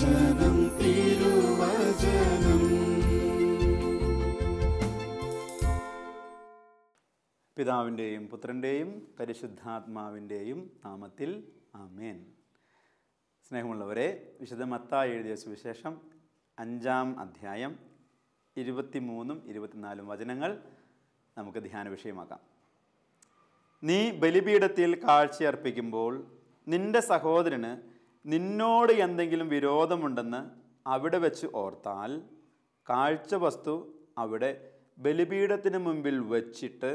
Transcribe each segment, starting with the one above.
തിരുവചനം തിരുവചനം പിതാവിൻ്റെയും പുത്രൻ്റെയും പരിശുദ്ധാത്മാവിൻ്റെയും നാമത്തിൽ ആമേൻ സ്നേഹമുള്ളവരെ വിശുദ്ധ മത്തായി എഴുതിയ സുവിശേഷം അഞ്ചാം അധ്യായം ഇരുപത്തിമൂന്നും ഇരുപത്തിനാലും വചനങ്ങൾ നമുക്ക് ധ്യാന വിഷയമാക്കാം നീ ബലിപീഠത്തിൽ കാഴ്ചയർപ്പിക്കുമ്പോൾ നിന്റെ സഹോദരന് നിന്നോട് എന്തെങ്കിലും വിരോധമുണ്ടെന്ന് അവിടെ വെച്ച് ഓർത്താൽ കാഴ്ച വസ്തു അവിടെ ബലിപീഠത്തിന് മുമ്പിൽ വച്ചിട്ട്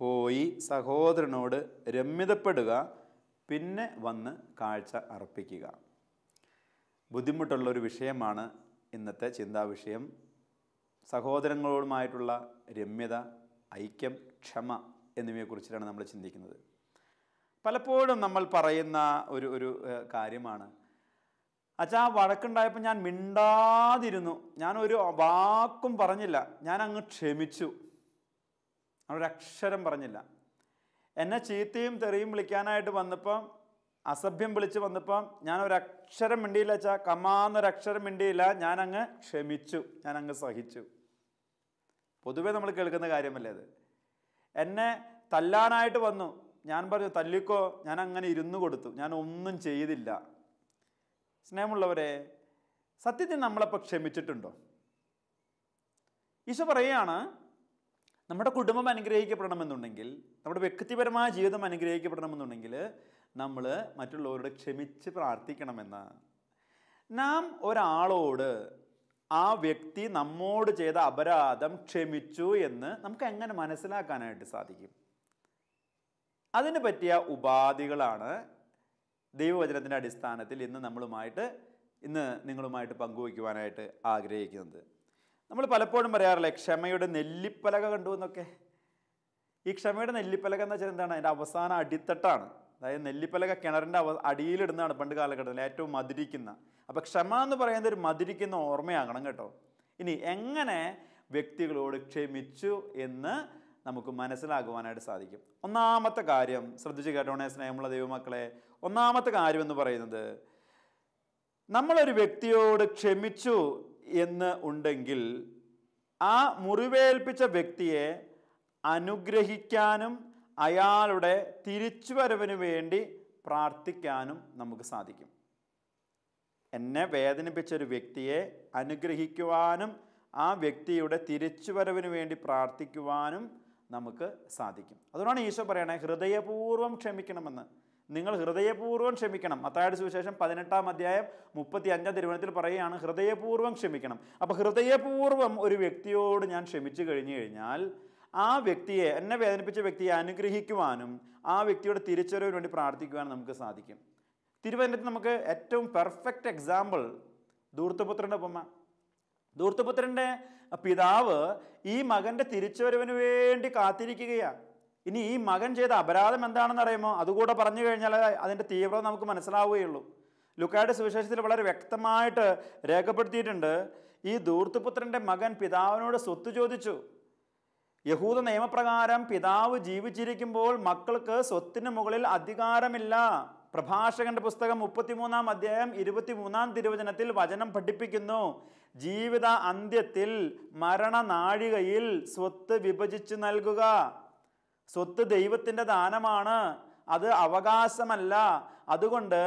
പോയി സഹോദരനോട് രമ്യതപ്പെടുക പിന്നെ വന്ന് കാഴ്ച അർപ്പിക്കുക ബുദ്ധിമുട്ടുള്ള ഒരു വിഷയമാണ് ഇന്നത്തെ ചിന്താവിഷയം സഹോദരങ്ങളുമായിട്ടുള്ള രമ്യത ഐക്യം ക്ഷമ എന്നിവയെക്കുറിച്ചിട്ടാണ് നമ്മൾ ചിന്തിക്കുന്നത് പലപ്പോഴും നമ്മൾ പറയുന്ന ഒരു ഒരു കാര്യമാണ് അച്ഛാ വഴക്കുണ്ടായപ്പോൾ ഞാൻ മിണ്ടാതിരുന്നു ഞാൻ ഒരു വാക്കും പറഞ്ഞില്ല ഞാൻ അങ്ങ് ക്ഷമിച്ചു ഒരക്ഷരം പറഞ്ഞില്ല എന്നെ ചീത്തയും തെറിയും വിളിക്കാനായിട്ട് വന്നപ്പം അസഭ്യം വിളിച്ച് വന്നപ്പം ഞാൻ ഒരക്ഷരം മിണ്ടിയില്ല അച്ഛാ കമാന്നൊരക്ഷരം മിണ്ടിയില്ല ഞാൻ അങ്ങ് ക്ഷമിച്ചു ഞാൻ അങ്ങ് സഹിച്ചു പൊതുവേ നമ്മൾ കേൾക്കുന്ന കാര്യമല്ലേ അത് എന്നെ തല്ലാനായിട്ട് വന്നു ഞാൻ പറഞ്ഞു തല്ലിക്കോ ഞാൻ അങ്ങനെ ഇരുന്നു കൊടുത്തു ഞാൻ ഒന്നും ചെയ്തില്ല സ്നേഹമുള്ളവരെ സത്യത്തിൽ നമ്മളപ്പോൾ ക്ഷമിച്ചിട്ടുണ്ടോ ഈശോ പറയുകയാണ് നമ്മുടെ കുടുംബം അനുഗ്രഹിക്കപ്പെടണമെന്നുണ്ടെങ്കിൽ നമ്മുടെ വ്യക്തിപരമായ ജീവിതം അനുഗ്രഹിക്കപ്പെടണമെന്നുണ്ടെങ്കിൽ നമ്മൾ മറ്റുള്ളവരോട് ക്ഷമിച്ച് പ്രാർത്ഥിക്കണമെന്ന് നാം ഒരാളോട് ആ വ്യക്തി നമ്മോട് ചെയ്ത അപരാധം ക്ഷമിച്ചു എന്ന് നമുക്ക് എങ്ങനെ മനസ്സിലാക്കാനായിട്ട് സാധിക്കും അതിന് പറ്റിയ ഉപാധികളാണ് ദൈവവചനത്തിൻ്റെ അടിസ്ഥാനത്തിൽ ഇന്ന് നമ്മളുമായിട്ട് ഇന്ന് നിങ്ങളുമായിട്ട് പങ്കുവയ്ക്കുവാനായിട്ട് ആഗ്രഹിക്കുന്നത് നമ്മൾ പലപ്പോഴും പറയാറില്ലേ ക്ഷമയുടെ നെല്ലിപ്പലക കണ്ടു എന്നൊക്കെ ഈ ക്ഷമയുടെ നെല്ലിപ്പലക എന്ന് വെച്ചാൽ എന്താണ് അതിൻ്റെ അവസാന അടിത്തട്ടാണ് അതായത് നെല്ലിപ്പലക കിണറിൻ്റെ അവ അടിയിലിടുന്നതാണ് പണ്ട് കാലഘട്ടത്തിൽ ഏറ്റവും മധുരിക്കുന്ന അപ്പോൾ ക്ഷമ എന്ന് പറയുന്നത് ഒരു മധുരിക്കുന്ന ഓർമ്മയാകണം കേട്ടോ ഇനി എങ്ങനെ വ്യക്തികളോട് ക്ഷമിച്ചു എന്ന് നമുക്ക് മനസ്സിലാകുവാനായിട്ട് സാധിക്കും ഒന്നാമത്തെ കാര്യം ശ്രദ്ധിച്ച് കേട്ടോണേ സ്നേഹമുള്ള ദൈവമക്കളെ ഒന്നാമത്തെ കാര്യം എന്ന് പറയുന്നത് നമ്മളൊരു വ്യക്തിയോട് ക്ഷമിച്ചു എന്ന് ഉണ്ടെങ്കിൽ ആ മുറിവേൽപ്പിച്ച വ്യക്തിയെ അനുഗ്രഹിക്കാനും അയാളുടെ തിരിച്ചുവരവിന് വേണ്ടി പ്രാർത്ഥിക്കാനും നമുക്ക് സാധിക്കും എന്നെ വേദനിപ്പിച്ച ഒരു വ്യക്തിയെ അനുഗ്രഹിക്കുവാനും ആ വ്യക്തിയുടെ തിരിച്ചുവരവിന് വേണ്ടി പ്രാർത്ഥിക്കുവാനും നമുക്ക് സാധിക്കും അതുകൊണ്ടാണ് ഈശോ പറയണേ ഹൃദയപൂർവ്വം ക്ഷമിക്കണമെന്ന് നിങ്ങൾ ഹൃദയപൂർവ്വം ക്ഷമിക്കണം മത്തായുടെ സുവിശേഷം പതിനെട്ടാം അധ്യായം മുപ്പത്തി അഞ്ചാം തിരുവനത്തിൽ പറയുകയാണ് ഹൃദയപൂർവ്വം ക്ഷമിക്കണം അപ്പോൾ ഹൃദയപൂർവ്വം ഒരു വ്യക്തിയോട് ഞാൻ ക്ഷമിച്ചു കഴിഞ്ഞു കഴിഞ്ഞാൽ ആ വ്യക്തിയെ എന്നെ വേദനിപ്പിച്ച വ്യക്തിയെ അനുഗ്രഹിക്കുവാനും ആ വ്യക്തിയുടെ തിരിച്ചറിവിന് വേണ്ടി പ്രാർത്ഥിക്കുവാനും നമുക്ക് സാധിക്കും തിരുവനന്തപുരത്ത് നമുക്ക് ഏറ്റവും പെർഫെക്റ്റ് എക്സാമ്പിൾ ദൂർത്തപുത്രൻ്റെ ഉപമ ദൂർത്തപുത്രൻ്റെ പിതാവ് ഈ മകൻ്റെ തിരിച്ചുവരവിന് വേണ്ടി കാത്തിരിക്കുകയാണ് ഇനി ഈ മകൻ ചെയ്ത അപരാധം എന്താണെന്ന് അറിയുമോ അതുകൂടെ പറഞ്ഞു കഴിഞ്ഞാൽ അതിൻ്റെ തീവ്രത നമുക്ക് മനസ്സിലാവുകയുള്ളൂ ലുക്കായുടെ സുവിശേഷത്തിൽ വളരെ വ്യക്തമായിട്ട് രേഖപ്പെടുത്തിയിട്ടുണ്ട് ഈ ദൂർത്തുപുത്രൻ്റെ മകൻ പിതാവിനോട് സ്വത്ത് ചോദിച്ചു യഹൂദ നിയമപ്രകാരം പിതാവ് ജീവിച്ചിരിക്കുമ്പോൾ മക്കൾക്ക് സ്വത്തിന് മുകളിൽ അധികാരമില്ല പ്രഭാഷകന്റെ പുസ്തകം മുപ്പത്തിമൂന്നാം അധ്യായം ഇരുപത്തിമൂന്നാം തിരുവചനത്തിൽ വചനം പഠിപ്പിക്കുന്നു ജീവിത അന്ത്യത്തിൽ മരണനാഴികയിൽ സ്വത്ത് വിഭജിച്ചു നൽകുക സ്വത്ത് ദൈവത്തിൻ്റെ ദാനമാണ് അത് അവകാശമല്ല അതുകൊണ്ട്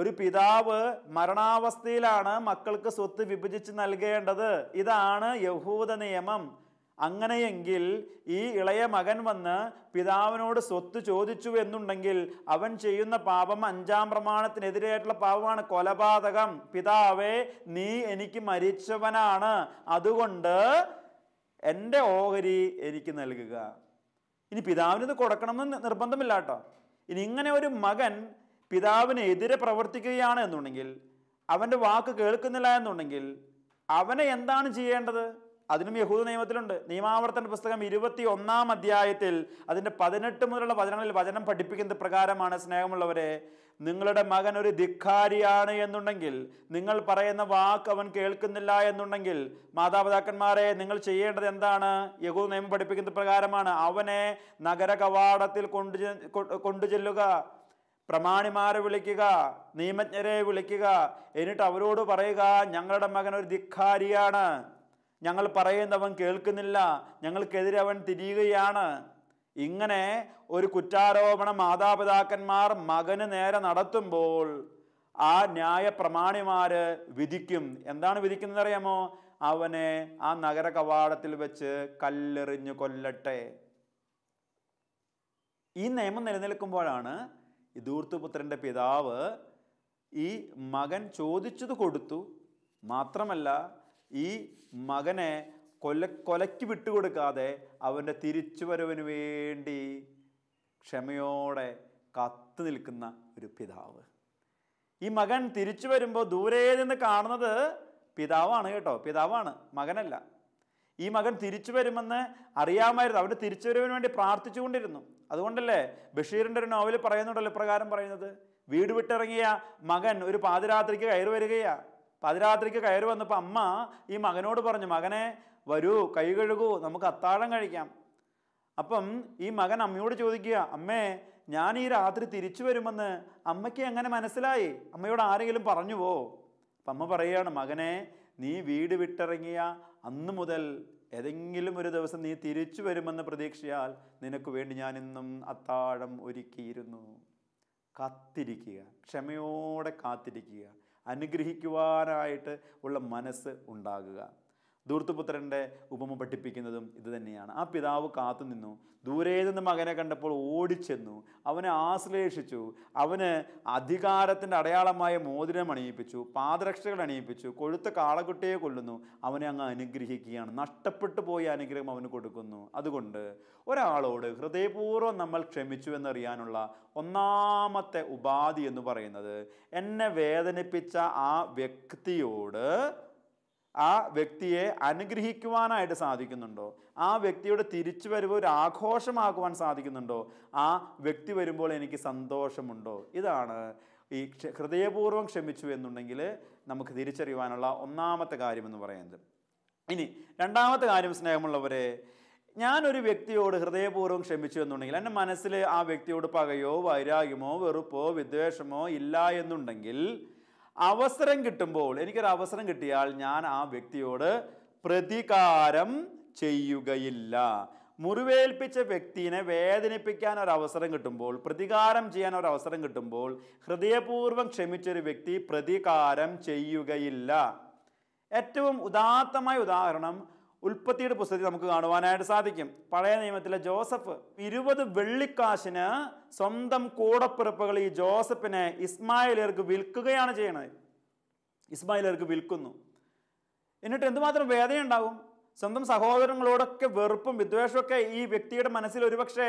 ഒരു പിതാവ് മരണാവസ്ഥയിലാണ് മക്കൾക്ക് സ്വത്ത് വിഭജിച്ച് നൽകേണ്ടത് ഇതാണ് യഹൂദ നിയമം അങ്ങനെയെങ്കിൽ ഈ ഇളയ മകൻ വന്ന് പിതാവിനോട് സ്വത്ത് ചോദിച്ചു എന്നുണ്ടെങ്കിൽ അവൻ ചെയ്യുന്ന പാപം അഞ്ചാം പ്രമാണത്തിനെതിരായിട്ടുള്ള പാപമാണ് കൊലപാതകം പിതാവേ നീ എനിക്ക് മരിച്ചവനാണ് അതുകൊണ്ട് എൻ്റെ ഓഹരി എനിക്ക് നൽകുക ഇനി പിതാവിനിത് കൊടുക്കണമെന്ന് നിർബന്ധമില്ല കേട്ടോ ഇനി ഇങ്ങനെ ഒരു മകൻ പിതാവിനെതിരെ എതിരെ പ്രവർത്തിക്കുകയാണ് എന്നുണ്ടെങ്കിൽ അവൻ്റെ വാക്ക് കേൾക്കുന്നില്ല എന്നുണ്ടെങ്കിൽ അവനെ എന്താണ് ചെയ്യേണ്ടത് അതിനും യഹൂദ നിയമത്തിലുണ്ട് നിയമാവർത്തന പുസ്തകം ഇരുപത്തി ഒന്നാം അധ്യായത്തിൽ അതിൻ്റെ പതിനെട്ട് മുതലുള്ള വചനങ്ങളിൽ വചനം പഠിപ്പിക്കുന്നത് പ്രകാരമാണ് സ്നേഹമുള്ളവരെ നിങ്ങളുടെ മകൻ ഒരു ധിക്കാരിയാണ് എന്നുണ്ടെങ്കിൽ നിങ്ങൾ പറയുന്ന വാക്ക് അവൻ കേൾക്കുന്നില്ല എന്നുണ്ടെങ്കിൽ മാതാപിതാക്കന്മാരെ നിങ്ങൾ ചെയ്യേണ്ടത് എന്താണ് യഹൂദ നിയമം പഠിപ്പിക്കുന്ന പ്രകാരമാണ് അവനെ നഗര കവാടത്തിൽ കൊണ്ടു ചെല്ലുക പ്രമാണിമാരെ വിളിക്കുക നിയമജ്ഞരെ വിളിക്കുക എന്നിട്ട് അവരോട് പറയുക ഞങ്ങളുടെ മകൻ ഒരു ധിക്കാരിയാണ് ഞങ്ങൾ പറയുന്നവൻ കേൾക്കുന്നില്ല ഞങ്ങൾക്കെതിരെ അവൻ തിരിയുകയാണ് ഇങ്ങനെ ഒരു കുറ്റാരോപണം മാതാപിതാക്കന്മാർ മകന് നേരെ നടത്തുമ്പോൾ ആ ന്യായ പ്രമാണിമാർ വിധിക്കും എന്താണ് വിധിക്കുന്നത് അറിയാമോ അവനെ ആ നഗര കവാടത്തിൽ വെച്ച് കല്ലെറിഞ്ഞു കൊല്ലട്ടെ ഈ നിയമം നിലനിൽക്കുമ്പോഴാണ് ദൂർത്തുപുത്രൻ്റെ പിതാവ് ഈ മകൻ ചോദിച്ചത് കൊടുത്തു മാത്രമല്ല ഈ മകനെ കൊല കൊലയ്ക്ക് വിട്ടുകൊടുക്കാതെ അവൻ്റെ തിരിച്ചുവരവിന് വേണ്ടി ക്ഷമയോടെ കത്തു നിൽക്കുന്ന ഒരു പിതാവ് ഈ മകൻ തിരിച്ചു വരുമ്പോൾ ദൂരെ നിന്ന് കാണുന്നത് പിതാവാണ് കേട്ടോ പിതാവാണ് മകനല്ല ഈ മകൻ തിരിച്ചു വരുമെന്ന് അറിയാമായിരുന്നു അവൻ്റെ തിരിച്ചുവരവിന് വേണ്ടി പ്രാർത്ഥിച്ചുകൊണ്ടിരുന്നു അതുകൊണ്ടല്ലേ ബഷീറിൻ്റെ ഒരു നോവൽ പറയുന്നുണ്ടല്ലോ ഇപ്രകാരം പറയുന്നത് വീട് വിട്ടിറങ്ങിയ മകൻ ഒരു പാതിരാത്രിക്ക് കയറി വരികയാണ് പതിരാത്രിക്ക് കയറി വന്നപ്പോൾ അമ്മ ഈ മകനോട് പറഞ്ഞു മകനെ വരൂ കൈ കഴുകൂ നമുക്ക് അത്താഴം കഴിക്കാം അപ്പം ഈ മകൻ അമ്മയോട് ചോദിക്കുക അമ്മേ ഞാൻ ഈ രാത്രി തിരിച്ചു വരുമെന്ന് അമ്മയ്ക്ക് എങ്ങനെ മനസ്സിലായി അമ്മയോട് ആരെങ്കിലും പറഞ്ഞുവോ അപ്പം അമ്മ പറയുകയാണ് മകനെ നീ വീട് വിട്ടിറങ്ങിയ അന്ന് മുതൽ ഏതെങ്കിലും ഒരു ദിവസം നീ തിരിച്ചു വരുമെന്ന് പ്രതീക്ഷയാൽ നിനക്ക് വേണ്ടി ഞാൻ ഇന്നും അത്താഴം ഒരുക്കിയിരുന്നു കാത്തിരിക്കുക ക്ഷമയോടെ കാത്തിരിക്കുക അനുഗ്രഹിക്കുവാനായിട്ട് ഉള്ള മനസ്സ് ഉണ്ടാകുക ദൂർത്തുപുത്രൻ്റെ ഉപമ പഠിപ്പിക്കുന്നതും ഇത് തന്നെയാണ് ആ പിതാവ് കാത്തുനിന്നു ദൂരെ നിന്ന് മകനെ കണ്ടപ്പോൾ ഓടിച്ചെന്നു അവനെ ആശ്ലേഷിച്ചു അവന് അധികാരത്തിൻ്റെ അടയാളമായ മോതിരം അണിയിപ്പിച്ചു പാദരക്ഷകൾ അണിയിപ്പിച്ചു കൊഴുത്ത കാളക്കുട്ടിയെ കൊല്ലുന്നു അവനെ അങ്ങ് അനുഗ്രഹിക്കുകയാണ് നഷ്ടപ്പെട്ടു പോയ അനുഗ്രഹം അവന് കൊടുക്കുന്നു അതുകൊണ്ട് ഒരാളോട് ഹൃദയപൂർവ്വം നമ്മൾ ക്ഷമിച്ചു എന്നറിയാനുള്ള ഒന്നാമത്തെ ഉപാധി എന്ന് പറയുന്നത് എന്നെ വേദനിപ്പിച്ച ആ വ്യക്തിയോട് ആ വ്യക്തിയെ അനുഗ്രഹിക്കുവാനായിട്ട് സാധിക്കുന്നുണ്ടോ ആ വ്യക്തിയുടെ തിരിച്ചു വരവ് ഒരു ആഘോഷമാക്കുവാൻ സാധിക്കുന്നുണ്ടോ ആ വ്യക്തി വരുമ്പോൾ എനിക്ക് സന്തോഷമുണ്ടോ ഇതാണ് ഈ ഹൃദയപൂർവ്വം ക്ഷമിച്ചു എന്നുണ്ടെങ്കിൽ നമുക്ക് തിരിച്ചറിയുവാനുള്ള ഒന്നാമത്തെ കാര്യമെന്ന് പറയുന്നത് ഇനി രണ്ടാമത്തെ കാര്യം സ്നേഹമുള്ളവരെ ഞാനൊരു വ്യക്തിയോട് ഹൃദയപൂർവ്വം ക്ഷമിച്ചു എന്നുണ്ടെങ്കിൽ എൻ്റെ മനസ്സിൽ ആ വ്യക്തിയോട് പകയോ വൈരാഗ്യമോ വെറുപ്പോ വിദ്വേഷമോ ഇല്ല എന്നുണ്ടെങ്കിൽ അവസരം കിട്ടുമ്പോൾ എനിക്കൊരു അവസരം കിട്ടിയാൽ ഞാൻ ആ വ്യക്തിയോട് പ്രതികാരം ചെയ്യുകയില്ല മുറിവേൽപ്പിച്ച വ്യക്തിനെ വേദനിപ്പിക്കാൻ ഒരു അവസരം കിട്ടുമ്പോൾ പ്രതികാരം ചെയ്യാൻ ഒരു അവസരം കിട്ടുമ്പോൾ ഹൃദയപൂർവ്വം ക്ഷമിച്ചൊരു വ്യക്തി പ്രതികാരം ചെയ്യുകയില്ല ഏറ്റവും ഉദാത്തമായ ഉദാഹരണം ഉൽപ്പത്തിയുടെ പുസ്തകത്തിൽ നമുക്ക് കാണുവാനായിട്ട് സാധിക്കും പഴയ നിയമത്തിലെ ജോസഫ് ഇരുപത് വെള്ളിക്കാശിന് സ്വന്തം കൂടപ്പിറപ്പുകൾ ഈ ജോസഫിനെ ഇസ്മായിലർക്ക് വിൽക്കുകയാണ് ചെയ്യണത് ഇസ്മായിലർക്ക് വിൽക്കുന്നു എന്നിട്ട് എന്തുമാത്രം വേദനയുണ്ടാകും സ്വന്തം സഹോദരങ്ങളോടൊക്കെ വെറുപ്പും വിദ്വേഷമൊക്കെ ഈ വ്യക്തിയുടെ മനസ്സിൽ ഒരുപക്ഷെ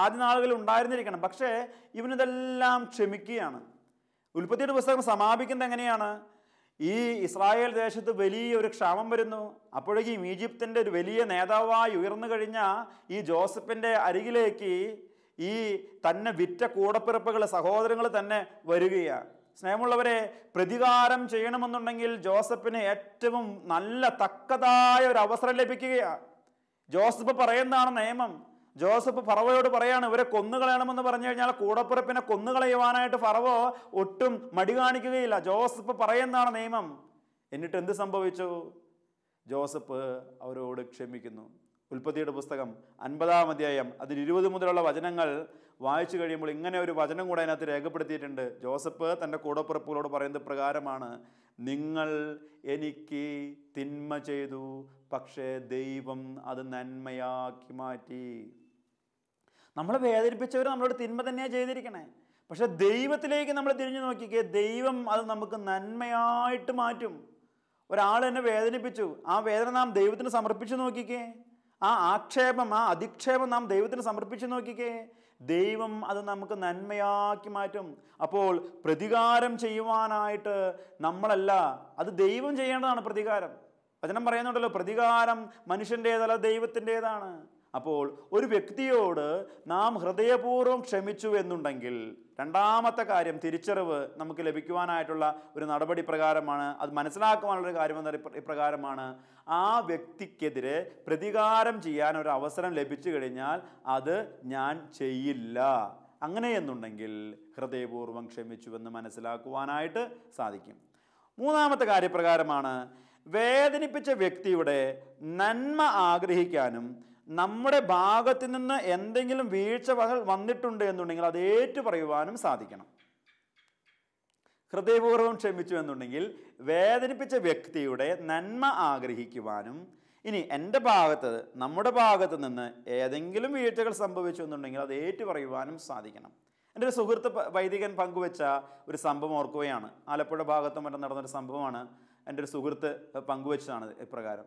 ആദ്യനാളുകളിൽ ഉണ്ടായിരുന്നിരിക്കണം പക്ഷേ ഇവനിതെല്ലാം ക്ഷമിക്കുകയാണ് ഉൽപ്പത്തിയുടെ പുസ്തകം സമാപിക്കുന്നത് എങ്ങനെയാണ് ഈ ഇസ്രായേൽ ദേശത്ത് വലിയ ഒരു ക്ഷാമം വരുന്നു അപ്പോഴേക്കും ഈജിപ്തിൻ്റെ ഒരു വലിയ നേതാവായി ഉയർന്നു കഴിഞ്ഞ ഈ ജോസഫിൻ്റെ അരികിലേക്ക് ഈ തന്നെ വിറ്റ കൂടപ്പിറപ്പുകൾ സഹോദരങ്ങൾ തന്നെ വരികയാണ് സ്നേഹമുള്ളവരെ പ്രതികാരം ചെയ്യണമെന്നുണ്ടെങ്കിൽ ജോസഫിന് ഏറ്റവും നല്ല തക്കതായ ഒരു അവസരം ലഭിക്കുകയാണ് ജോസഫ് പറയുന്നതാണ് നിയമം ജോസഫ് ഫറവയോട് പറയാണ് ഇവരെ കൊന്നുകളയണമെന്ന് പറഞ്ഞു കഴിഞ്ഞാൽ കൂടപ്പുറപ്പിനെ കൊന്നുകളയുവാനായിട്ട് ഫറവോ ഒട്ടും മടി കാണിക്കുകയില്ല ജോസഫ് പറയുന്നതാണ് നിയമം എന്നിട്ട് എന്ത് സംഭവിച്ചു ജോസഫ് അവരോട് ക്ഷമിക്കുന്നു ഉൽപ്പത്തിയുടെ പുസ്തകം അൻപതാം അധ്യായം അതിൽ ഇരുപത് മുതലുള്ള വചനങ്ങൾ വായിച്ചു കഴിയുമ്പോൾ ഇങ്ങനെ ഒരു വചനം കൂടെ അതിനകത്ത് രേഖപ്പെടുത്തിയിട്ടുണ്ട് ജോസഫ് തൻ്റെ കൂടപ്പുറപ്പുകളോട് പറയുന്നത് പ്രകാരമാണ് നിങ്ങൾ എനിക്ക് തിന്മ ചെയ്തു പക്ഷേ ദൈവം അത് നന്മയാക്കി മാറ്റി നമ്മളെ വേദനിപ്പിച്ചവർ നമ്മളോട് തിന്മ തന്നെയാണ് ചെയ്തിരിക്കണേ പക്ഷെ ദൈവത്തിലേക്ക് നമ്മൾ തിരിഞ്ഞു നോക്കിക്കേ ദൈവം അത് നമുക്ക് നന്മയായിട്ട് മാറ്റും ഒരാൾ എന്നെ വേദനിപ്പിച്ചു ആ വേദന നാം ദൈവത്തിന് സമർപ്പിച്ചു നോക്കിക്കേ ആ ആക്ഷേപം ആ അധിക്ഷേപം നാം ദൈവത്തിന് സമർപ്പിച്ചു നോക്കിക്കേ ദൈവം അത് നമുക്ക് നന്മയാക്കി മാറ്റും അപ്പോൾ പ്രതികാരം ചെയ്യുവാനായിട്ട് നമ്മളല്ല അത് ദൈവം ചെയ്യേണ്ടതാണ് പ്രതികാരം വചനം പറയുന്നുണ്ടല്ലോ പ്രതികാരം മനുഷ്യൻ്റേതല്ല ദൈവത്തിൻ്റേതാണ് അപ്പോൾ ഒരു വ്യക്തിയോട് നാം ഹൃദയപൂർവ്വം ക്ഷമിച്ചു എന്നുണ്ടെങ്കിൽ രണ്ടാമത്തെ കാര്യം തിരിച്ചറിവ് നമുക്ക് ലഭിക്കുവാനായിട്ടുള്ള ഒരു നടപടി പ്രകാരമാണ് അത് മനസ്സിലാക്കുവാനുള്ള കാര്യം എന്ന ഇപ്രകാരമാണ് ആ വ്യക്തിക്കെതിരെ പ്രതികാരം ചെയ്യാൻ ഒരു അവസരം ലഭിച്ചു കഴിഞ്ഞാൽ അത് ഞാൻ ചെയ്യില്ല അങ്ങനെ എന്നുണ്ടെങ്കിൽ ഹൃദയപൂർവ്വം ക്ഷമിച്ചുവെന്ന് മനസ്സിലാക്കുവാനായിട്ട് സാധിക്കും മൂന്നാമത്തെ കാര്യപ്രകാരമാണ് വേദനിപ്പിച്ച വ്യക്തിയുടെ നന്മ ആഗ്രഹിക്കാനും നമ്മുടെ ഭാഗത്ത് നിന്ന് എന്തെങ്കിലും വീഴ്ച വന്നിട്ടുണ്ട് എന്നുണ്ടെങ്കിൽ അത് ഏറ്റു പറയുവാനും സാധിക്കണം ഹൃദയപൂർവ്വം ക്ഷമിച്ചു എന്നുണ്ടെങ്കിൽ വേദനിപ്പിച്ച വ്യക്തിയുടെ നന്മ ആഗ്രഹിക്കുവാനും ഇനി എൻ്റെ ഭാഗത്ത് നമ്മുടെ ഭാഗത്ത് നിന്ന് ഏതെങ്കിലും വീഴ്ചകൾ സംഭവിച്ചു എന്നുണ്ടെങ്കിൽ അത് ഏറ്റു പറയുവാനും സാധിക്കണം എൻ്റെ ഒരു സുഹൃത്ത് വൈദികൻ പങ്കുവെച്ച ഒരു സംഭവം ഓർക്കുകയാണ് ആലപ്പുഴ ഭാഗത്തും മറ്റും നടന്നൊരു സംഭവമാണ് എൻ്റെ ഒരു സുഹൃത്ത് പങ്കുവെച്ചതാണ് ഇപ്രകാരം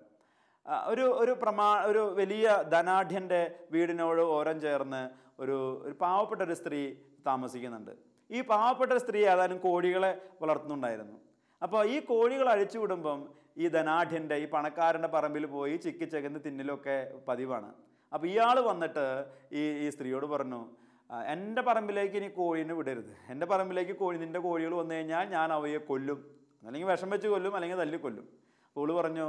ഒരു ഒരു പ്രമാ ഒരു വലിയ ധനാഢ്യൻ്റെ വീടിനോട് ഓരം ചേർന്ന് ഒരു ഒരു പാവപ്പെട്ട ഒരു സ്ത്രീ താമസിക്കുന്നുണ്ട് ഈ പാവപ്പെട്ട സ്ത്രീ ഏതായാലും കോഴികളെ വളർത്തുന്നുണ്ടായിരുന്നു അപ്പോൾ ഈ കോഴികൾ അഴിച്ചു വിടുമ്പം ഈ ധനാഢ്യൻ്റെ ഈ പണക്കാരൻ്റെ പറമ്പിൽ പോയി ചിക്കി ചെകന്ന് തിന്നിലൊക്കെ പതിവാണ് അപ്പോൾ ഇയാൾ വന്നിട്ട് ഈ ഈ സ്ത്രീയോട് പറഞ്ഞു എൻ്റെ പറമ്പിലേക്ക് ഇനി കോഴീനെ വിടരുത് എൻ്റെ പറമ്പിലേക്ക് കോഴി നിൻ്റെ കോഴികൾ വന്നു കഴിഞ്ഞാൽ ഞാൻ അവയെ കൊല്ലും അല്ലെങ്കിൽ വിഷം വെച്ച് കൊല്ലും അല്ലെങ്കിൽ തല്ലി കൊല്ലും അപ്പോൾ പറഞ്ഞു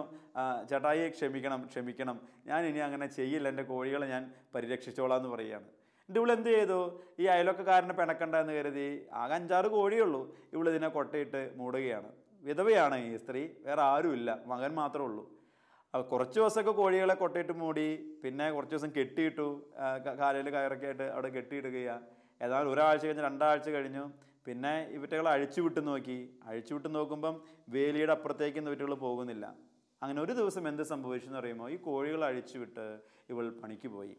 ചേട്ടായിയെ ക്ഷമിക്കണം ക്ഷമിക്കണം ഞാൻ ഇനി അങ്ങനെ ചെയ്യില്ല എൻ്റെ കോഴികളെ ഞാൻ പരിരക്ഷിച്ചോളാം എന്ന് പറയുകയാണ് ഇവിടെ എന്ത് ചെയ്തു ഈ അയലൊക്കെക്കാരനെ പിണക്കണ്ട എന്ന് കരുതി ആകെ അഞ്ചാറ് കോഴിയുള്ളൂ ഇവളിതിനെ കൊട്ടയിട്ട് മൂടുകയാണ് വിധവയാണ് ഈ സ്ത്രീ വേറെ ആരുമില്ല മകൻ മാത്രമേ ഉള്ളൂ അപ്പോൾ കുറച്ച് ദിവസമൊക്കെ കോഴികളെ കൊട്ടയിട്ട് മൂടി പിന്നെ കുറച്ച് ദിവസം കെട്ടിയിട്ടു കാലയിൽ കയറൊക്കെ ആയിട്ട് അവിടെ കെട്ടിയിടുകയാണ് ഏതാണ്ട് ഒരാഴ്ച കഴിഞ്ഞ് രണ്ടാഴ്ച കഴിഞ്ഞു പിന്നെ ഇവറ്റകൾ അഴിച്ചുവിട്ട് നോക്കി അഴിച്ചുവിട്ട് നോക്കുമ്പം വേലിയുടെ അപ്പുറത്തേക്ക് ഇവറ്റകൾ പോകുന്നില്ല അങ്ങനെ ഒരു ദിവസം എന്ത് എന്ന് പറയുമ്പോൾ ഈ കോഴികൾ അഴിച്ചുവിട്ട് ഇവൾ പണിക്ക് പോയി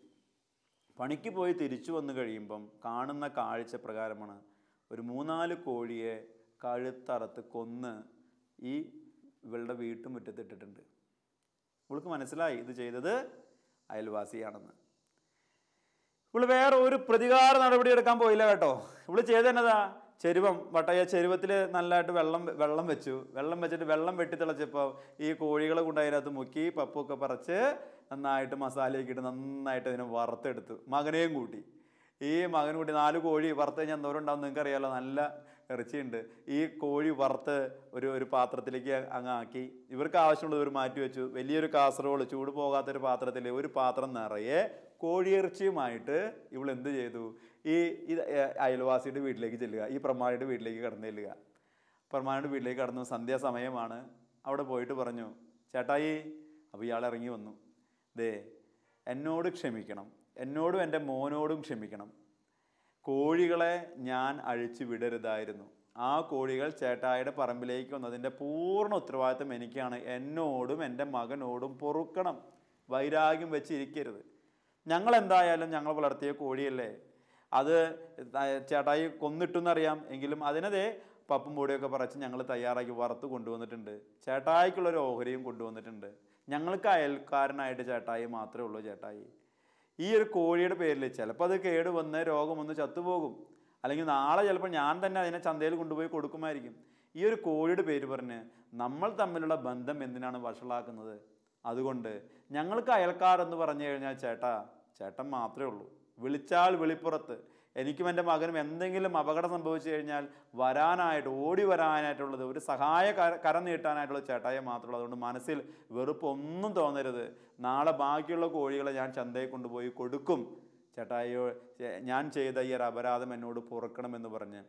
പണിക്ക് പോയി തിരിച്ചു വന്നു കഴിയുമ്പം കാണുന്ന കാഴ്ച പ്രകാരമാണ് ഒരു മൂന്നാല് കോഴിയെ കഴുത്തറത്ത് കൊന്ന് ഈ ഇവളുടെ വീട്ടുമുറ്റത്തിട്ടിട്ടുണ്ട് ഇവൾക്ക് മനസ്സിലായി ഇത് ചെയ്തത് അയൽവാസിയാണെന്ന് ഇവള് വേറെ ഒരു പ്രതികാര നടപടി എടുക്കാൻ പോയില്ല കേട്ടോ ഇവള് ചെയ്തതെന്നതാ ചെരുവം വട്ടയ ചെരുവത്തിൽ നല്ലതായിട്ട് വെള്ളം വെള്ളം വെച്ചു വെള്ളം വെച്ചിട്ട് വെള്ളം വെട്ടിത്തിളച്ചപ്പോൾ ഈ കോഴികളെ കൊണ്ട് അതിനകത്ത് മുക്കി പപ്പൊക്കെ പറിച്ച് നന്നായിട്ട് മസാലയൊക്കെ ഇട്ട് നന്നായിട്ട് അതിനെ വറുത്തെടുത്തു മകനെയും കൂട്ടി ഈ മകൻ കൂട്ടി നാല് കോഴി വറുത്ത് കഴിഞ്ഞാൽ എന്തോരം ഉണ്ടാവും നിങ്ങൾക്ക് അറിയാലോ നല്ല ഇറച്ചിയുണ്ട് ഈ കോഴി വറുത്ത് ഒരു ഒരു പാത്രത്തിലേക്ക് അങ്ങ് ആക്കി ഇവർക്ക് ആവശ്യമുള്ളത് ഒരു മാറ്റി വെച്ചു വലിയൊരു കാസറോള് ചൂട് പോകാത്തൊരു പാത്രത്തിൽ ഒരു പാത്രം നിറയെ കോഴിയിറച്ചിയുമായിട്ട് ഇവൾ എന്ത് ചെയ്തു ഈ അയൽവാസിയുടെ വീട്ടിലേക്ക് ചെല്ലുക ഈ പ്രമാണിയുടെ വീട്ടിലേക്ക് കടന്നു ചെല്ലുക പ്രമാണിയുടെ വീട്ടിലേക്ക് കടന്നു സന്ധ്യാസമയമാണ് അവിടെ പോയിട്ട് പറഞ്ഞു ചേട്ടായി അപ്പോൾ ഇയാൾ ഇറങ്ങി വന്നു ദേ എന്നോട് ക്ഷമിക്കണം എന്നോടും എൻ്റെ മോനോടും ക്ഷമിക്കണം കോഴികളെ ഞാൻ അഴിച്ചു വിടരുതായിരുന്നു ആ കോഴികൾ ചേട്ടായിയുടെ പറമ്പിലേക്ക് വന്നതിൻ്റെ പൂർണ്ണ ഉത്തരവാദിത്വം എനിക്കാണ് എന്നോടും എൻ്റെ മകനോടും പൊറുക്കണം വൈരാഗ്യം വെച്ചിരിക്കരുത് ഞങ്ങൾ എന്തായാലും ഞങ്ങൾ വളർത്തിയ കോഴിയല്ലേ അത് ചേട്ടായി കൊന്നിട്ടെന്നറിയാം എങ്കിലും അതിനതേ പപ്പും മൂടിയൊക്കെ പറച്ച് ഞങ്ങൾ തയ്യാറാക്കി വറുത്ത് കൊണ്ടുവന്നിട്ടുണ്ട് ചേട്ടായിക്കുള്ളൊരു ഓഹരിയും കൊണ്ടുവന്നിട്ടുണ്ട് ഞങ്ങൾക്ക് അയൽക്കാരനായിട്ട് ചേട്ടായി മാത്രമേ ഉള്ളൂ ചേട്ടായി ഈ ഒരു കോഴിയുടെ പേരിൽ ചിലപ്പോൾ അത് കേട് വന്ന് രോഗം ഒന്ന് ചത്തുപോകും അല്ലെങ്കിൽ നാളെ ചിലപ്പോൾ ഞാൻ തന്നെ അതിനെ ചന്തയിൽ കൊണ്ടുപോയി കൊടുക്കുമായിരിക്കും ഈ ഒരു കോഴിയുടെ പേര് പറഞ്ഞ് നമ്മൾ തമ്മിലുള്ള ബന്ധം എന്തിനാണ് വഷളാക്കുന്നത് അതുകൊണ്ട് ഞങ്ങൾക്ക് അയൽക്കാരെന്ന് പറഞ്ഞു കഴിഞ്ഞാൽ ചേട്ടാ ചേട്ടൻ മാത്രമേ ഉള്ളൂ വിളിച്ചാൽ വെളിപ്പുറത്ത് എനിക്കും എൻ്റെ മകനും എന്തെങ്കിലും അപകടം സംഭവിച്ചു കഴിഞ്ഞാൽ വരാനായിട്ട് ഓടി വരാനായിട്ടുള്ളത് ഒരു സഹായ കരം നീട്ടാനായിട്ടുള്ള ചേട്ടായി മാത്രമുള്ളൂ അതുകൊണ്ട് മനസ്സിൽ വെറുപ്പൊന്നും തോന്നരുത് നാളെ ബാക്കിയുള്ള കോഴികളെ ഞാൻ ചന്തയിൽ കൊണ്ടുപോയി കൊടുക്കും ചേട്ടായിയോ ഞാൻ ചെയ്ത ഈ ഒരു അപരാധം എന്നോട് പൊറുക്കണമെന്ന് പറഞ്ഞ്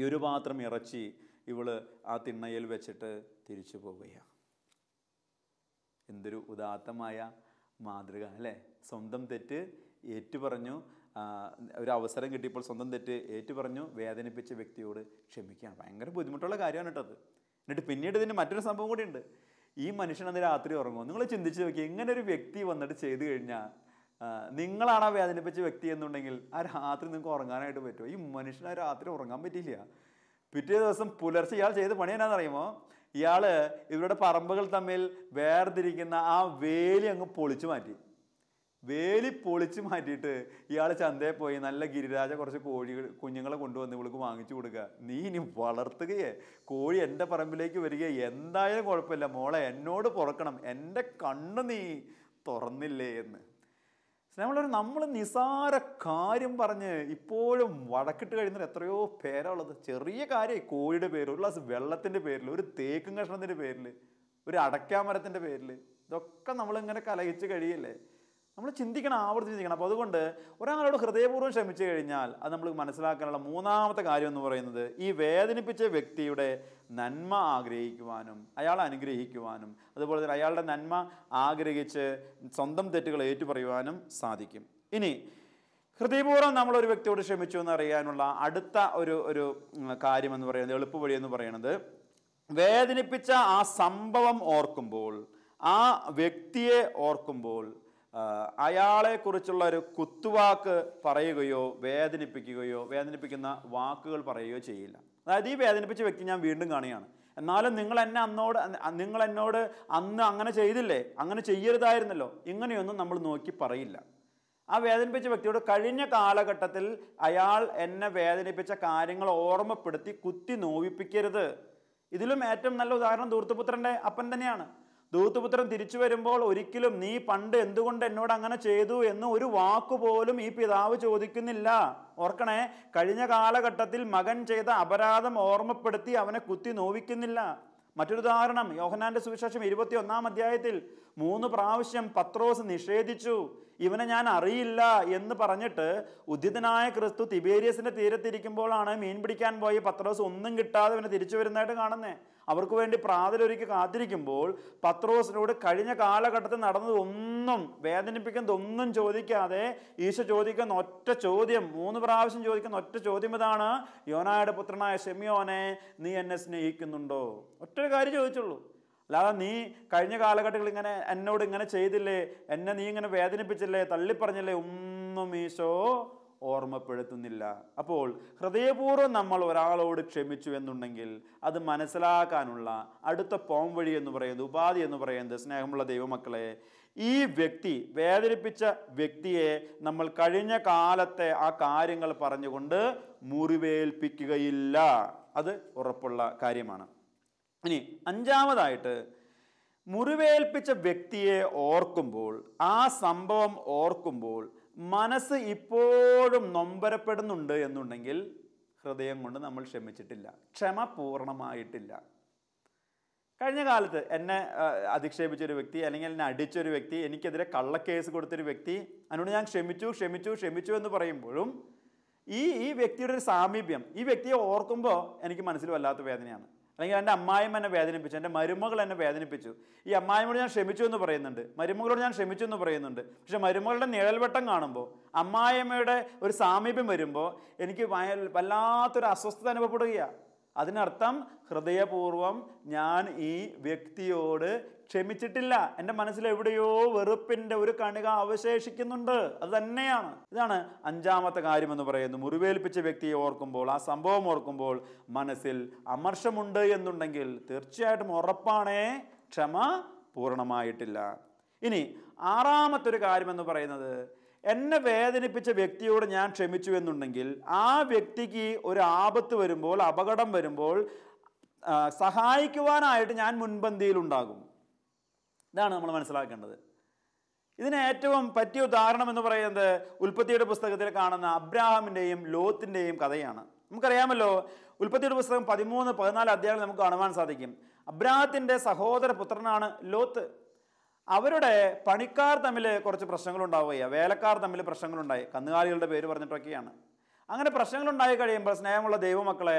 ഈ ഒരു പാത്രം ഇറച്ചി ഇവള് ആ തിണ്ണയിൽ വെച്ചിട്ട് തിരിച്ചു പോവുകയാണ് എന്തൊരു ഉദാത്തമായ മാതൃക അല്ലേ സ്വന്തം തെറ്റ് ഏറ്റു പറഞ്ഞു ഒരു അവസരം കിട്ടിയപ്പോൾ സ്വന്തം തെറ്റ് ഏറ്റു പറഞ്ഞു വേദനിപ്പിച്ച വ്യക്തിയോട് ക്ഷമിക്കുകയാണ് ഭയങ്കര ബുദ്ധിമുട്ടുള്ള കാര്യമാണ് കേട്ടത് എന്നിട്ട് പിന്നീട് ഇതിൻ്റെ മറ്റൊരു സംഭവം കൂടി ഉണ്ട് ഈ മനുഷ്യൻ അന്ന് രാത്രി ഉറങ്ങും നിങ്ങൾ ചിന്തിച്ച് നോക്കി ഇങ്ങനെ ഒരു വ്യക്തി വന്നിട്ട് ചെയ്തു കഴിഞ്ഞാൽ നിങ്ങളാണ് ആ വേദനിപ്പിച്ച വ്യക്തി എന്നുണ്ടെങ്കിൽ ആ രാത്രി നിങ്ങൾക്ക് ഉറങ്ങാനായിട്ട് പറ്റുമോ ഈ മനുഷ്യന് ആ രാത്രി ഉറങ്ങാൻ പറ്റിയില്ല പിറ്റേ ദിവസം പുലർച്ചെ ഇയാൾ ചെയ്ത് പണി അറിയുമോ ഇയാൾ ഇവരുടെ പറമ്പുകൾ തമ്മിൽ വേർതിരിക്കുന്ന ആ വേലി അങ്ങ് പൊളിച്ചു മാറ്റി വേലി പൊളിച്ച് മാറ്റിയിട്ട് ഇയാൾ ചന്തയിൽ പോയി നല്ല ഗിരിരാജ കുറച്ച് കോഴികൾ കുഞ്ഞുങ്ങളെ കൊണ്ടുവന്ന് ഇവൾക്ക് വാങ്ങിച്ചു കൊടുക്കുക നീ ഇനി വളർത്തുകയേ കോഴി എൻ്റെ പറമ്പിലേക്ക് വരിക എന്തായാലും കുഴപ്പമില്ല മോളെ എന്നോട് പുറക്കണം എൻ്റെ കണ്ണ് നീ തുറന്നില്ലേ എന്ന് നമ്മളൊരു നമ്മൾ നിസാര കാര്യം പറഞ്ഞ് ഇപ്പോഴും വടക്കിട്ട് കഴിഞ്ഞാൽ എത്രയോ പേരുള്ളത് ചെറിയ കാര്യം കോഴിയുടെ പേര് ഒരു ഗ്ലാസ് വെള്ളത്തിൻ്റെ പേരിൽ ഒരു തേക്കും കഷ്ണത്തിൻ്റെ പേരിൽ ഒരു അടയ്ക്കാമരത്തിൻ്റെ പേരിൽ ഇതൊക്കെ നമ്മളിങ്ങനെ കലഹിച്ച് കഴിയല്ലേ നമ്മൾ ചിന്തിക്കണം ആവർത്തി ചിന്തിക്കണം അപ്പോൾ അതുകൊണ്ട് ഒരാളോട് ഹൃദയപൂർവ്വം ക്ഷമിച്ചു കഴിഞ്ഞാൽ അത് നമ്മൾ മനസ്സിലാക്കാനുള്ള മൂന്നാമത്തെ കാര്യം എന്ന് പറയുന്നത് ഈ വേദനിപ്പിച്ച വ്യക്തിയുടെ നന്മ ആഗ്രഹിക്കുവാനും അയാളെ അനുഗ്രഹിക്കുവാനും അതുപോലെ തന്നെ അയാളുടെ നന്മ ആഗ്രഹിച്ച് സ്വന്തം തെറ്റുകൾ ഏറ്റുപറയുവാനും സാധിക്കും ഇനി ഹൃദയപൂർവ്വം നമ്മളൊരു വ്യക്തിയോട് ക്ഷമിച്ചു എന്ന് അറിയാനുള്ള അടുത്ത ഒരു ഒരു കാര്യമെന്ന് പറയുന്നത് എളുപ്പവഴി എന്ന് പറയുന്നത് വേദനിപ്പിച്ച ആ സംഭവം ഓർക്കുമ്പോൾ ആ വ്യക്തിയെ ഓർക്കുമ്പോൾ അയാളെക്കുറിച്ചുള്ള ഒരു കുത്തുവാക്ക് പറയുകയോ വേദനിപ്പിക്കുകയോ വേദനിപ്പിക്കുന്ന വാക്കുകൾ പറയുകയോ ചെയ്യില്ല അതായത് ഈ വേദനിപ്പിച്ച വ്യക്തി ഞാൻ വീണ്ടും കാണുകയാണ് എന്നാലും നിങ്ങൾ എന്നെ അന്നോട് നിങ്ങൾ എന്നോട് അന്ന് അങ്ങനെ ചെയ്തില്ലേ അങ്ങനെ ചെയ്യരുതായിരുന്നല്ലോ ഇങ്ങനെയൊന്നും നമ്മൾ നോക്കി പറയില്ല ആ വേദനിപ്പിച്ച വ്യക്തിയോട് കഴിഞ്ഞ കാലഘട്ടത്തിൽ അയാൾ എന്നെ വേദനിപ്പിച്ച കാര്യങ്ങൾ ഓർമ്മപ്പെടുത്തി കുത്തി നോവിപ്പിക്കരുത് ഇതിലും ഏറ്റവും നല്ല ഉദാഹരണം ദൂർത്തുപുത്രൻ്റെ അപ്പൻ തന്നെയാണ് ദൂത്തുപുത്രൻ തിരിച്ചു വരുമ്പോൾ ഒരിക്കലും നീ പണ്ട് എന്തുകൊണ്ട് എന്നോട് അങ്ങനെ ചെയ്തു എന്ന് ഒരു വാക്കുപോലും ഈ പിതാവ് ചോദിക്കുന്നില്ല ഓർക്കണേ കഴിഞ്ഞ കാലഘട്ടത്തിൽ മകൻ ചെയ്ത അപരാധം ഓർമ്മപ്പെടുത്തി അവനെ കുത്തി നോവിക്കുന്നില്ല മറ്റൊരു ഉദാഹരണം യോഹനാന്റെ സുവിശേഷം ഇരുപത്തി ഒന്നാം അധ്യായത്തിൽ മൂന്ന് പ്രാവശ്യം പത്രോസ് നിഷേധിച്ചു ഇവനെ ഞാൻ അറിയില്ല എന്ന് പറഞ്ഞിട്ട് ഉദിതനായ ക്രിസ്തു തിബേരിയസിന്റെ തീരത്തിരിക്കുമ്പോഴാണ് മീൻ പിടിക്കാൻ പോയി പത്രോസ് ഒന്നും കിട്ടാതെ ഇവനെ തിരിച്ചു വരുന്നതായിട്ട് കാണുന്നേ അവർക്ക് വേണ്ടി പ്രാതലൊരുക്കി കാത്തിരിക്കുമ്പോൾ പത്രോസിനോട് കഴിഞ്ഞ കാലഘട്ടത്തിൽ നടന്നതൊന്നും വേദനിപ്പിക്കുന്നതൊന്നും ഒന്നും ചോദിക്കാതെ ഈശോ ചോദിക്കുന്ന ഒറ്റ ചോദ്യം മൂന്ന് പ്രാവശ്യം ചോദിക്കുന്ന ഒറ്റ ചോദ്യം ഇതാണ് യോനായുടെ പുത്രനായ ഷെമിയോനെ നീ എന്നെ സ്നേഹിക്കുന്നുണ്ടോ ഒറ്റൊരു കാര്യം ചോദിച്ചുള്ളൂ അല്ലാതെ നീ കഴിഞ്ഞ കാലഘട്ടങ്ങളിൽ ഇങ്ങനെ എന്നോട് ഇങ്ങനെ ചെയ്തില്ലേ എന്നെ നീ ഇങ്ങനെ വേദനിപ്പിച്ചില്ലേ തള്ളിപ്പറഞ്ഞില്ലേ ഒന്നും ഈശോ ഓർമ്മപ്പെടുത്തുന്നില്ല അപ്പോൾ ഹൃദയപൂർവ്വം നമ്മൾ ഒരാളോട് ക്ഷമിച്ചു എന്നുണ്ടെങ്കിൽ അത് മനസ്സിലാക്കാനുള്ള അടുത്ത പോംവഴി എന്ന് പറയുന്നത് ഉപാധി എന്ന് പറയുന്നത് സ്നേഹമുള്ള ദൈവമക്കളെ ഈ വ്യക്തി വേദനിപ്പിച്ച വ്യക്തിയെ നമ്മൾ കഴിഞ്ഞ കാലത്തെ ആ കാര്യങ്ങൾ പറഞ്ഞുകൊണ്ട് മുറിവേൽപ്പിക്കുകയില്ല അത് ഉറപ്പുള്ള കാര്യമാണ് ഇനി അഞ്ചാമതായിട്ട് മുറിവേൽപ്പിച്ച വ്യക്തിയെ ഓർക്കുമ്പോൾ ആ സംഭവം ഓർക്കുമ്പോൾ മനസ്സ് ഇപ്പോഴും നൊമ്പരപ്പെടുന്നുണ്ട് എന്നുണ്ടെങ്കിൽ ഹൃദയം കൊണ്ട് നമ്മൾ ക്ഷമിച്ചിട്ടില്ല ക്ഷമ പൂർണ്ണമായിട്ടില്ല കഴിഞ്ഞ കാലത്ത് എന്നെ അധിക്ഷേപിച്ചൊരു വ്യക്തി അല്ലെങ്കിൽ എന്നെ അടിച്ചൊരു വ്യക്തി എനിക്കെതിരെ കള്ളക്കേസ് കൊടുത്തൊരു വ്യക്തി അതിനോട് ഞാൻ ക്ഷമിച്ചു ക്ഷമിച്ചു ക്ഷമിച്ചു എന്ന് പറയുമ്പോഴും ഈ ഈ വ്യക്തിയുടെ ഒരു സാമീപ്യം ഈ വ്യക്തിയെ ഓർക്കുമ്പോൾ എനിക്ക് മനസ്സിൽ വല്ലാത്ത വേദനയാണ് അല്ലെങ്കിൽ എൻ്റെ അമ്മായിമ്മ എന്നെ വേദനിപ്പിച്ചു എൻ്റെ മരുമകൾ എന്നെ വേദനിപ്പിച്ചു ഈ അമ്മായിമ്മയോട് ഞാൻ ക്ഷമിച്ചു എന്ന് പറയുന്നുണ്ട് മരുമകളോട് ഞാൻ ക്ഷമിച്ചു എന്ന് പറയുന്നുണ്ട് പക്ഷെ മരുമകളുടെ നിഴൽവട്ടം കാണുമ്പോൾ അമ്മായിമ്മയുടെ ഒരു സാമീപ്യം വരുമ്പോൾ എനിക്ക് വല്ലാത്തൊരു അസ്വസ്ഥത അനുഭവപ്പെടുകയാണ് അതിനർത്ഥം ഹൃദയപൂർവം ഞാൻ ഈ വ്യക്തിയോട് ക്ഷമിച്ചിട്ടില്ല എൻ്റെ മനസ്സിൽ എവിടെയോ വെറുപ്പിൻ്റെ ഒരു കണിക അവശേഷിക്കുന്നുണ്ട് അത് തന്നെയാണ് ഇതാണ് അഞ്ചാമത്തെ കാര്യം എന്ന് പറയുന്നത് മുറിവേൽപ്പിച്ച വ്യക്തിയെ ഓർക്കുമ്പോൾ ആ സംഭവം ഓർക്കുമ്പോൾ മനസ്സിൽ അമർഷമുണ്ട് എന്നുണ്ടെങ്കിൽ തീർച്ചയായിട്ടും ഉറപ്പാണേ ക്ഷമ പൂർണ്ണമായിട്ടില്ല ഇനി ആറാമത്തെ ഒരു കാര്യം എന്ന് പറയുന്നത് എന്നെ വേദനിപ്പിച്ച വ്യക്തിയോട് ഞാൻ ക്ഷമിച്ചു എന്നുണ്ടെങ്കിൽ ആ വ്യക്തിക്ക് ഒരു ആപത്ത് വരുമ്പോൾ അപകടം വരുമ്പോൾ സഹായിക്കുവാനായിട്ട് ഞാൻ മുൻപന്തിയിലുണ്ടാകും ഇതാണ് നമ്മൾ മനസ്സിലാക്കേണ്ടത് ഇതിന് ഏറ്റവും പറ്റിയ ഉദാഹരണം എന്ന് പറയുന്നത് ഉൽപ്പത്തിയുടെ പുസ്തകത്തിൽ കാണുന്ന അബ്രാഹാമിൻ്റെയും ലോത്തിൻ്റെയും കഥയാണ് നമുക്കറിയാമല്ലോ ഉൽപ്പത്തിയുടെ പുസ്തകം പതിമൂന്ന് പതിനാല് അധ്യായങ്ങൾ നമുക്ക് കാണുവാൻ സാധിക്കും അബ്രാഹത്തിൻ്റെ സഹോദര പുത്രനാണ് ലോത്ത് അവരുടെ പണിക്കാർ തമ്മിൽ കുറച്ച് പ്രശ്നങ്ങളുണ്ടാവുകയാണ് വേലക്കാർ തമ്മിൽ പ്രശ്നങ്ങളുണ്ടായി കന്നുകാലികളുടെ പേര് പറഞ്ഞിട്ടൊക്കെയാണ് അങ്ങനെ പ്രശ്നങ്ങളുണ്ടായി കഴിയുമ്പോൾ സ്നേഹമുള്ള ദൈവമക്കളെ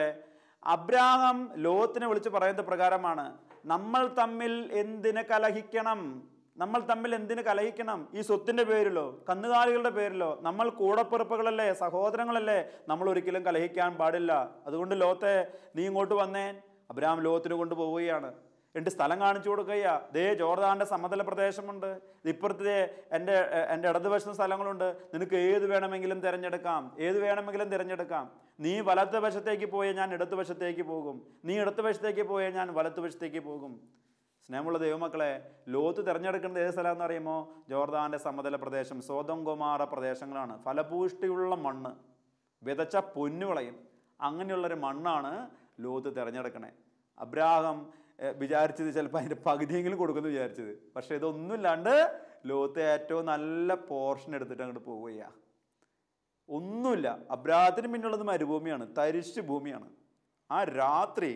അബ്രാഹം ലോത്തിനെ വിളിച്ച് പറയുന്ന പ്രകാരമാണ് നമ്മൾ തമ്മിൽ എന്തിനെ കലഹിക്കണം നമ്മൾ തമ്മിൽ എന്തിന് കലഹിക്കണം ഈ സ്വത്തിൻ്റെ പേരിലോ കന്നുകാലികളുടെ പേരിലോ നമ്മൾ കൂടപ്പിറപ്പുകളല്ലേ സഹോദരങ്ങളല്ലേ നമ്മൾ ഒരിക്കലും കലഹിക്കാൻ പാടില്ല അതുകൊണ്ട് ലോത്തെ നീ ഇങ്ങോട്ട് വന്നേ അബ്രഹാം ലോകത്തിന് കൊണ്ടുപോവുകയാണ് എന്നിട്ട് സ്ഥലം കാണിച്ചു കൊടുക്കുക ദേ ജോർദാൻ്റെ സമതല പ്രദേശമുണ്ട് ഇപ്പുറത്തെ എൻ്റെ എൻ്റെ ഇടതുവശത്ത് സ്ഥലങ്ങളുണ്ട് നിനക്ക് ഏത് വേണമെങ്കിലും തിരഞ്ഞെടുക്കാം ഏത് വേണമെങ്കിലും തിരഞ്ഞെടുക്കാം നീ വലത്ത് വശത്തേക്ക് പോയാൽ ഞാൻ ഇടത്തുവശത്തേക്ക് പോകും നീ ഇടത്തുവശത്തേക്ക് പോയാൽ ഞാൻ വലത്തുവശത്തേക്ക് പോകും സ്നേഹമുള്ള ദൈവമക്കളെ ലോത്ത് തിരഞ്ഞെടുക്കുന്നത് ഏത് സ്ഥലം എന്ന് പറയുമ്പോൾ ജോർദാൻ്റെ സമതല പ്രദേശം സ്വതംകുമാര പ്രദേശങ്ങളാണ് ഫലപൂഷ്ടിയുള്ള മണ്ണ് വിതച്ച പൊന്നുകളയും അങ്ങനെയുള്ളൊരു മണ്ണാണ് ലോത്ത് തിരഞ്ഞെടുക്കണേ അബ്രാഹം വിചാരിച്ചത് ചിലപ്പോൾ അതിൻ്റെ പകുതിയെങ്കിലും കൊടുക്കുന്നു വിചാരിച്ചത് പക്ഷേ ഇതൊന്നുമില്ലാണ്ട് ലോകത്തെ ഏറ്റവും നല്ല പോർഷൻ എടുത്തിട്ട് അങ്ങോട്ട് പോവുക ഒന്നുമില്ല അബ്രാഹത്തിന് പിന്നുള്ളത് മരുഭൂമിയാണ് തരിശ് ഭൂമിയാണ് ആ രാത്രി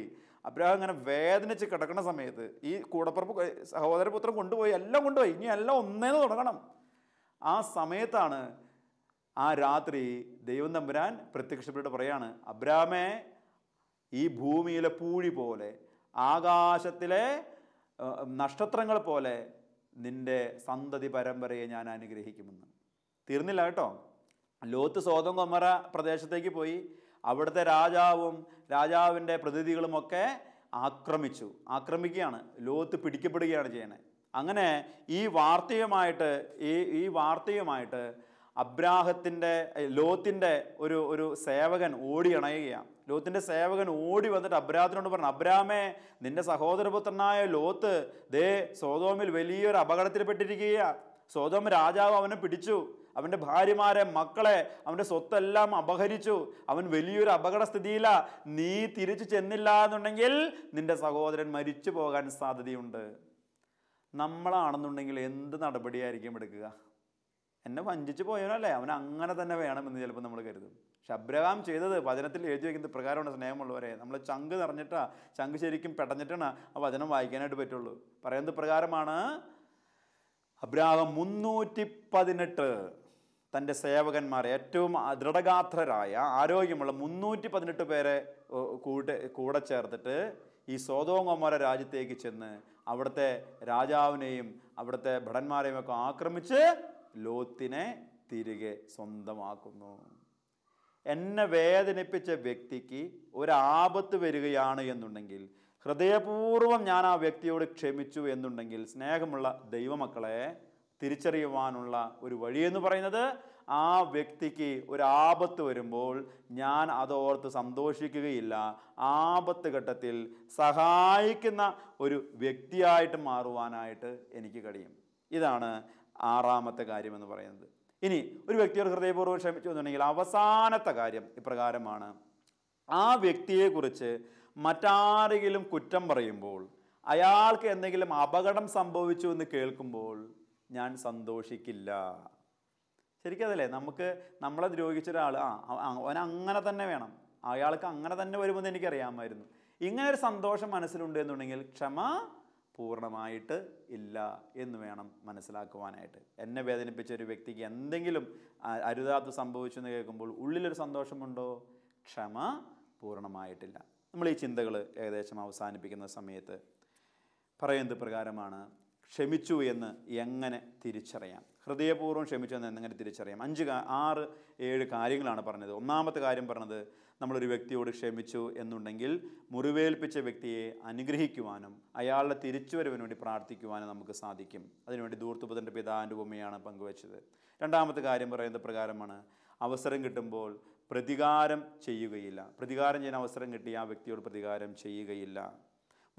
അബ്രാഹം ഇങ്ങനെ വേദനിച്ച് കിടക്കുന്ന സമയത്ത് ഈ കൂടപ്പുറപ്പ് സഹോദരപുത്രം കൊണ്ടുപോയി എല്ലാം കൊണ്ടുപോയി ഇനി എല്ലാം ഒന്നേന്ന് തുടങ്ങണം ആ സമയത്താണ് ആ രാത്രി ദൈവം തമ്പുരാൻ പ്രത്യക്ഷപ്പെട്ട് പറയാണ് അബ്രാമേ ഈ ഭൂമിയിലെ പൂഴി പോലെ ആകാശത്തിലെ നക്ഷത്രങ്ങൾ പോലെ നിന്റെ സന്തതി പരമ്പരയെ ഞാൻ അനുഗ്രഹിക്കുമെന്ന് തീർന്നില്ല കേട്ടോ ലോത്ത് സ്വതം കൊമറ പ്രദേശത്തേക്ക് പോയി അവിടുത്തെ രാജാവും രാജാവിൻ്റെ പ്രതിനിധികളുമൊക്കെ ആക്രമിച്ചു ആക്രമിക്കുകയാണ് ലോത്ത് പിടിക്കപ്പെടുകയാണ് ചെയ്യണേ അങ്ങനെ ഈ വാർത്തയുമായിട്ട് ഈ ഈ വാർത്തയുമായിട്ട് അബ്രാഹത്തിൻ്റെ ലോത്തിൻ്റെ ഒരു ഒരു സേവകൻ ഓടിയണയുകയാണ് ലോത്തിൻ്റെ സേവകൻ ഓടി വന്നിട്ട് അബ്രാഹത്തിനോട് പറഞ്ഞു അബ്രാമേ നിന്റെ സഹോദരപുത്രനായ ലോത്ത് ദേ സോതോമിൽ വലിയൊരു അപകടത്തിൽപ്പെട്ടിരിക്കുക സ്വതം രാജാവ് അവനെ പിടിച്ചു അവൻ്റെ ഭാര്യമാരെ മക്കളെ അവൻ്റെ സ്വത്തെല്ലാം അപഹരിച്ചു അവൻ വലിയൊരു അപകടസ്ഥിതിയിലാണ് നീ തിരിച്ചു ചെന്നില്ല എന്നുണ്ടെങ്കിൽ നിന്റെ സഹോദരൻ മരിച്ചു പോകാൻ സാധ്യതയുണ്ട് നമ്മളാണെന്നുണ്ടെങ്കിൽ എന്ത് നടപടിയായിരിക്കും എടുക്കുക എന്നെ വഞ്ചിച്ച് പോയവനല്ലേ അവൻ അങ്ങനെ തന്നെ വേണമെന്ന് ചിലപ്പോൾ നമ്മൾ കരുതും പക്ഷെ അബ്രഹാം ചെയ്തത് വചനത്തിൽ എഴുതി വയ്ക്കുന്ന പ്രകാരമാണ് സ്നേഹമുള്ളവരെ നമ്മൾ ചങ്ക് നിറഞ്ഞിട്ടാ ചങ്ക് ശരിക്കും പെടഞ്ഞിട്ടാണ് ആ വചനം വായിക്കാനായിട്ട് പറ്റുള്ളൂ പറയുന്നത് പ്രകാരമാണ് അബ്രാഹം മുന്നൂറ്റി പതിനെട്ട് തൻ്റെ സേവകന്മാർ ഏറ്റവും ദൃഢഗാത്രരായ ആരോഗ്യമുള്ള മുന്നൂറ്റി പതിനെട്ട് പേരെ കൂടെ കൂടെ ചേർത്തിട്ട് ഈ സോതോങ്ങോമര രാജ്യത്തേക്ക് ചെന്ന് അവിടുത്തെ രാജാവിനെയും അവിടുത്തെ ഭടന്മാരെയും ഒക്കെ ആക്രമിച്ച് ലോത്തിനെ തിരികെ സ്വന്തമാക്കുന്നു എന്നെ വേദനിപ്പിച്ച വ്യക്തിക്ക് ഒരു ആപത്ത് വരികയാണ് എന്നുണ്ടെങ്കിൽ ഹൃദയപൂർവ്വം ഞാൻ ആ വ്യക്തിയോട് ക്ഷമിച്ചു എന്നുണ്ടെങ്കിൽ സ്നേഹമുള്ള ദൈവമക്കളെ തിരിച്ചറിയുവാനുള്ള ഒരു വഴിയെന്ന് പറയുന്നത് ആ വ്യക്തിക്ക് ഒരു ആപത്ത് വരുമ്പോൾ ഞാൻ അതോർത്ത് സന്തോഷിക്കുകയില്ല ആപത്ത് ഘട്ടത്തിൽ സഹായിക്കുന്ന ഒരു വ്യക്തിയായിട്ട് മാറുവാനായിട്ട് എനിക്ക് കഴിയും ഇതാണ് ആറാമത്തെ കാര്യമെന്ന് പറയുന്നത് ഇനി ഒരു വ്യക്തിയുടെ ഹൃദയപൂർവ്വം ക്ഷമിച്ചു എന്നുണ്ടെങ്കിൽ അവസാനത്തെ കാര്യം ഇപ്രകാരമാണ് ആ വ്യക്തിയെക്കുറിച്ച് മറ്റാരെങ്കിലും കുറ്റം പറയുമ്പോൾ അയാൾക്ക് എന്തെങ്കിലും അപകടം സംഭവിച്ചു എന്ന് കേൾക്കുമ്പോൾ ഞാൻ സന്തോഷിക്കില്ല ശരിക്കതല്ലേ നമുക്ക് നമ്മളെ ദ്രോഹിച്ച ഒരാൾ ആ അവൻ അങ്ങനെ തന്നെ വേണം അയാൾക്ക് അങ്ങനെ തന്നെ വരുമെന്ന് എനിക്കറിയാമായിരുന്നു ഇങ്ങനെ ഒരു സന്തോഷം മനസ്സിലുണ്ട് എന്നുണ്ടെങ്കിൽ ക്ഷമ പൂർണ്ണമായിട്ട് ഇല്ല എന്ന് വേണം മനസ്സിലാക്കുവാനായിട്ട് എന്നെ വേദനിപ്പിച്ച ഒരു വ്യക്തിക്ക് എന്തെങ്കിലും അരുതാത്ത സംഭവിച്ചു എന്ന് കേൾക്കുമ്പോൾ ഉള്ളിലൊരു സന്തോഷമുണ്ടോ ക്ഷമ പൂർണ്ണമായിട്ടില്ല നമ്മൾ ഈ ചിന്തകൾ ഏകദേശം അവസാനിപ്പിക്കുന്ന സമയത്ത് പറയുന്നത് പ്രകാരമാണ് ക്ഷമിച്ചു എന്ന് എങ്ങനെ തിരിച്ചറിയാം ഹൃദയപൂർവ്വം ക്ഷമിച്ചു എന്ന് എങ്ങനെ തിരിച്ചറിയാം അഞ്ച് ആറ് ഏഴ് കാര്യങ്ങളാണ് പറഞ്ഞത് ഒന്നാമത്തെ കാര്യം പറഞ്ഞത് നമ്മളൊരു വ്യക്തിയോട് ക്ഷമിച്ചു എന്നുണ്ടെങ്കിൽ മുറിവേൽപ്പിച്ച വ്യക്തിയെ അനുഗ്രഹിക്കുവാനും അയാളുടെ തിരിച്ചുവരവിന് വേണ്ടി പ്രാർത്ഥിക്കുവാനും നമുക്ക് സാധിക്കും അതിനുവേണ്ടി ദൂർത്തുപുതൻ്റെ പിതാവിൻ്റെ ഭൂമിയാണ് പങ്കുവച്ചത് രണ്ടാമത്തെ കാര്യം പറയുന്നത് പ്രകാരമാണ് അവസരം കിട്ടുമ്പോൾ പ്രതികാരം ചെയ്യുകയില്ല പ്രതികാരം ചെയ്യാൻ അവസരം കിട്ടി ആ വ്യക്തിയോട് പ്രതികാരം ചെയ്യുകയില്ല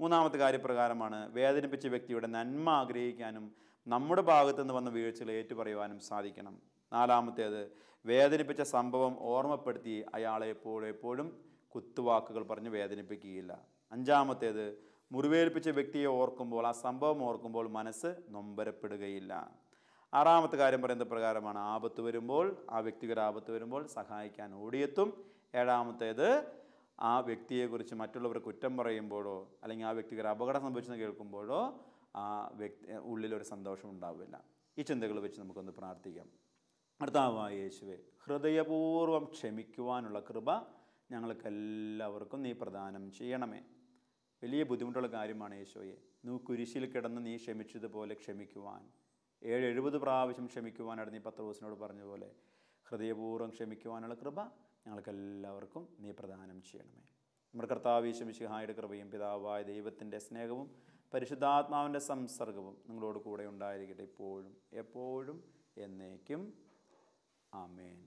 മൂന്നാമത്തെ കാര്യപ്രകാരമാണ് വേദനിപ്പിച്ച വ്യക്തിയുടെ നന്മ ആഗ്രഹിക്കാനും നമ്മുടെ ഭാഗത്തുനിന്ന് വന്ന വീഴ്ചകൾ ഏറ്റുപറയുവാനും സാധിക്കണം നാലാമത്തേത് വേദനിപ്പിച്ച സംഭവം ഓർമ്മപ്പെടുത്തി അയാളെ എപ്പോഴും എപ്പോഴും കുത്തുവാക്കുകൾ പറഞ്ഞ് വേദനിപ്പിക്കുകയില്ല അഞ്ചാമത്തേത് മുറിവേൽപ്പിച്ച വ്യക്തിയെ ഓർക്കുമ്പോൾ ആ സംഭവം ഓർക്കുമ്പോൾ മനസ്സ് നൊമ്പരപ്പെടുകയില്ല ആറാമത്തെ കാര്യം പറയുന്നത് പ്രകാരമാണ് ആപത്ത് വരുമ്പോൾ ആ വ്യക്തിക്കൊരു ആപത്ത് വരുമ്പോൾ സഹായിക്കാൻ ഓടിയെത്തും ഏഴാമത്തേത് ആ വ്യക്തിയെക്കുറിച്ച് മറ്റുള്ളവർ കുറ്റം പറയുമ്പോഴോ അല്ലെങ്കിൽ ആ വ്യക്തിക്ക് ഒരു അപകടം സംഭവിച്ചെന്ന് കേൾക്കുമ്പോഴോ ആ വ്യക്തി ഉള്ളിലൊരു സന്തോഷം ഉണ്ടാവില്ല ഈ ചിന്തകൾ വെച്ച് നമുക്കൊന്ന് പ്രാർത്ഥിക്കാം കർത്താവായ യേശുവെ ഹൃദയപൂർവ്വം ക്ഷമിക്കുവാനുള്ള കൃപ ഞങ്ങൾക്കെല്ലാവർക്കും നീ പ്രദാനം ചെയ്യണമേ വലിയ ബുദ്ധിമുട്ടുള്ള കാര്യമാണ് യേശോയെ നീ കുരിശിൽ കിടന്ന് നീ ക്ഷമിച്ചതുപോലെ ക്ഷമിക്കുവാൻ ഏഴ് എഴുപത് പ്രാവശ്യം ക്ഷമിക്കുവാനാണ് നീ പത്ത് ദിവസത്തിനോട് പറഞ്ഞ പോലെ ഹൃദയപൂർവ്വം ക്ഷമിക്കുവാനുള്ള കൃപ ഞങ്ങൾക്കെല്ലാവർക്കും നീ പ്രദാനം ചെയ്യണമേ നമ്മുടെ കർത്താവീശമിശിഹായുടെ കൃപയും പിതാവായ ദൈവത്തിൻ്റെ സ്നേഹവും പരിശുദ്ധാത്മാവിൻ്റെ സംസർഗവും നിങ്ങളോട് കൂടെ ഉണ്ടായിരിക്കട്ടെ ഇപ്പോഴും എപ്പോഴും എന്നേക്കും Amen.